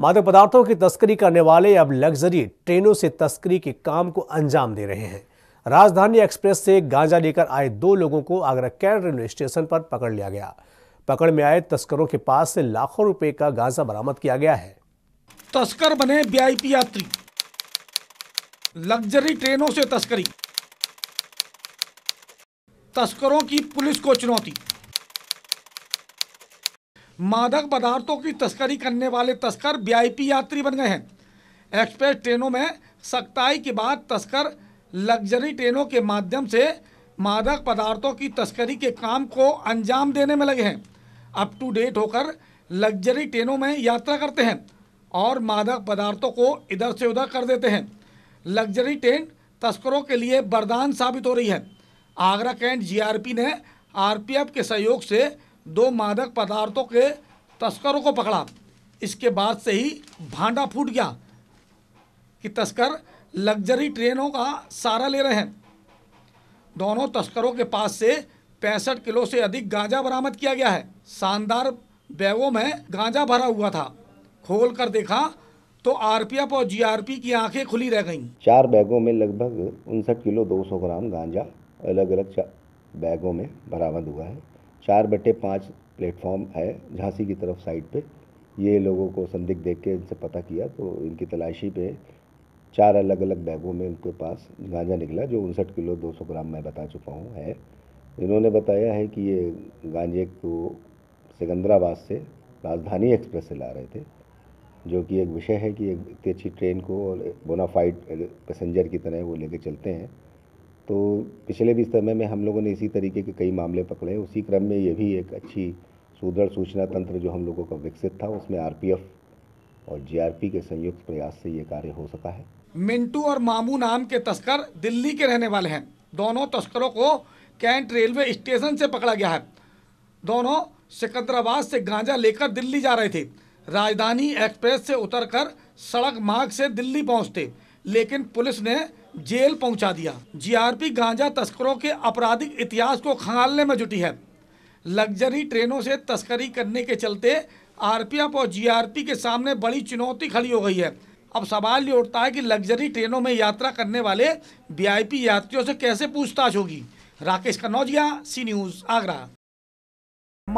मादक पदार्थों की तस्करी करने वाले अब लग्जरी ट्रेनों से तस्करी के काम को अंजाम दे रहे हैं राजधानी एक्सप्रेस से गांजा लेकर आए दो लोगों को आगरा कैंट रेलवे स्टेशन पर पकड़ लिया गया पकड़ में आए तस्करों के पास से लाखों रुपए का गांजा बरामद किया गया है तस्कर बने वीआईपी यात्री लग्जरी ट्रेनों से तस्करी तस्करों की पुलिस को चुनौती मादक पदार्थों की तस्करी करने वाले तस्कर वीआईपी यात्री बन गए हैं एक्सप्रेस ट्रेनों में सख्ताई के बाद तस्कर लग्जरी ट्रेनों के माध्यम से मादक पदार्थों की तस्करी के काम को अंजाम देने में लगे हैं अप टू डेट होकर लग्जरी ट्रेनों में यात्रा करते हैं और मादक पदार्थों को इधर से उधर कर देते हैं लग्जरी ट्रेन तस्करों के लिए वरदान साबित हो रही है आगरा कैंट जीआरपी ने आरपीएफ के सहयोग से दो मादक पदार्थों के तस्करों को पकड़ा इसके बाद से ही भांडा फूट गया कि तस्कर लग्जरी ट्रेनों का सहारा ले रहे हैं दोनों तस्करों के पास से पैंसठ किलो से अधिक गांजा बरामद किया गया है शानदार बैगों में गांजा भरा हुआ था खोल कर देखा तो आरपीएफ और जीआरपी की आंखें खुली रह गईं। चार बैगों में लगभग उनसठ किलो 200 ग्राम गांजा अलग अलग बैगों में बरामद हुआ है चार बटे पाँच प्लेटफॉर्म है झांसी की तरफ साइड पे ये लोगों को संदिग्ध देख के इनसे पता किया तो इनकी तलाशी पे चार अलग अलग बैगों में उनके पास गांजा निकला जो उनसठ किलो दो सौ ग्राम मैं बता चुका हूँ है इन्होंने बताया है कि ये गांजे को सिकंदराबाद से राजधानी एक्सप्रेस से ला रहे थे जो कि एक विषय है कि एक इतनी अच्छी ट्रेन को और बोनाफाइड पैसेंजर की तरह वो लेके चलते हैं तो पिछले भी समय में हम लोगों ने इसी तरीके के कई मामले पकड़े उसी क्रम में ये भी एक अच्छी सुदृढ़ सूचना तंत्र जो हम लोगों का विकसित था उसमें आर और जी के संयुक्त प्रयास से ये कार्य हो सका है मिंटू और मामू नाम के तस्कर दिल्ली के रहने वाले हैं दोनों तस्करों को कैंट रेलवे स्टेशन से पकड़ा गया है दोनों सिकंदराबाद से गांजा लेकर दिल्ली जा रहे थे राजधानी एक्सप्रेस से उतरकर सड़क मार्ग से दिल्ली पहुंचते लेकिन पुलिस ने जेल पहुंचा दिया जीआरपी गांजा तस्करों के आपराधिक इतिहास को खंगालने में जुटी है लग्जरी ट्रेनों से तस्करी करने के चलते आरपीएफ और जीआरपी के सामने बड़ी चुनौती खड़ी हो गई है अब सवाल ये उठता है कि लग्जरी ट्रेनों में यात्रा करने वाले वीआईपी यात्रियों से कैसे पूछताछ होगी राकेश कनौजिया सी न्यूज़ आगरा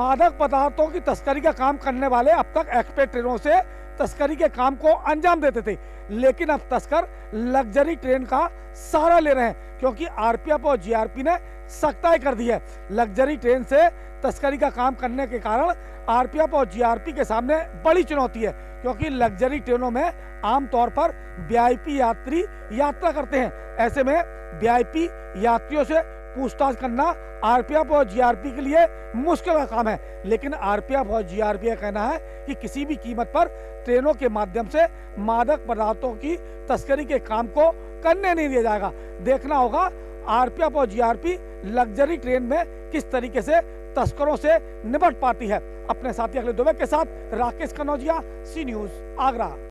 मादक पदार्थों की तस्करी का काम करने वाले अब तक एक्सप्रेस ट्रेनों से तस्करी के काम को अंजाम देते थे लेकिन अब तस्कर लग्जरी ट्रेन का सहारा ले रहे हैं क्योंकि आरपीएफ और जीआरपी ने सख्ताई कर दी है लग्जरी ट्रेन से तस्करी का काम करने के कारण आरपीएफ और जीआरपी के सामने बड़ी चुनौती है क्योंकि लग्जरी ट्रेनों में आमतौर पर वी यात्री यात्रा करते हैं ऐसे में वी यात्रियों से पूछताछ करना आरपीएफ और जीआरपी के लिए मुश्किल का काम है लेकिन आरपीएफ और जीआरपी का कहना है कि किसी भी कीमत पर ट्रेनों के माध्यम से मादक पदार्थों की तस्करी के काम को करने नहीं दिया जाएगा देखना होगा आरपीएफ और जीआरपी लग्जरी ट्रेन में किस तरीके से तस्करों से निपट पाती है अपने साथी अगले दुबे के साथ राकेश कनौजिया सी न्यूज आगरा